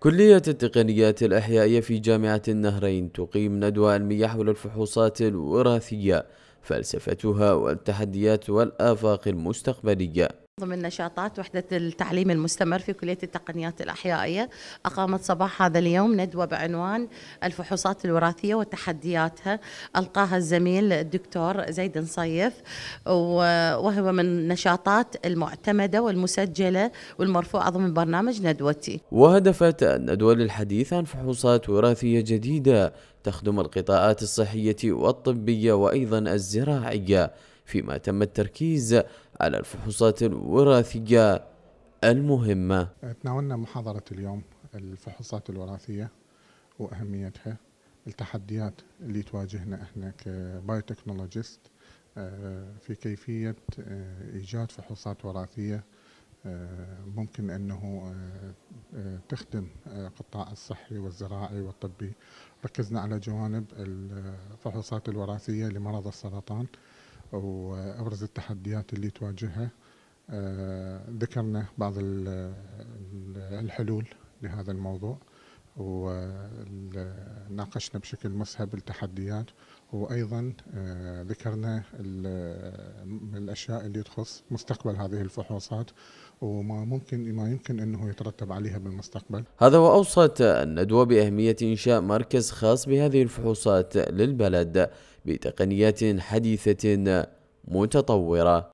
كلية التقنيات الأحيائية في جامعة النهرين تقيم ندوة علمية حول الفحوصات الوراثية فلسفتها والتحديات والآفاق المستقبلية ضمن نشاطات وحدة التعليم المستمر في كلية التقنيات الأحيائية أقامت صباح هذا اليوم ندوة بعنوان الفحوصات الوراثية وتحدياتها ألقاها الزميل الدكتور زيد نصيف وهو من نشاطات المعتمدة والمسجلة والمرفوعة ضمن برنامج ندوتي وهدفت الندوة للحديث عن فحوصات وراثية جديدة تخدم القطاعات الصحية والطبية وأيضا الزراعية فيما تم التركيز على الفحوصات الوراثية المهمة تناولنا محاضرة اليوم الفحوصات الوراثية وأهميتها التحديات اللي تواجهنا احنا كبايوتكنولوجيست آه، في كيفية آه، إيجاد فحوصات وراثية آه، ممكن أنه تخدم القطاع الصحي والزراعي والطبي ركزنا على جوانب الفحوصات الوراثية لمرض السرطان أو أبرز التحديات اللي تواجهها آه، ذكرنا بعض الحلول لهذا الموضوع وناقشنا بشكل مسهب التحديات وايضا آه، ذكرنا الاشياء اللي تخص مستقبل هذه الفحوصات وما ممكن ما يمكن انه يترتب عليها بالمستقبل. هذا واوصت الندوه باهميه انشاء مركز خاص بهذه الفحوصات للبلد بتقنيات حديثة متطورة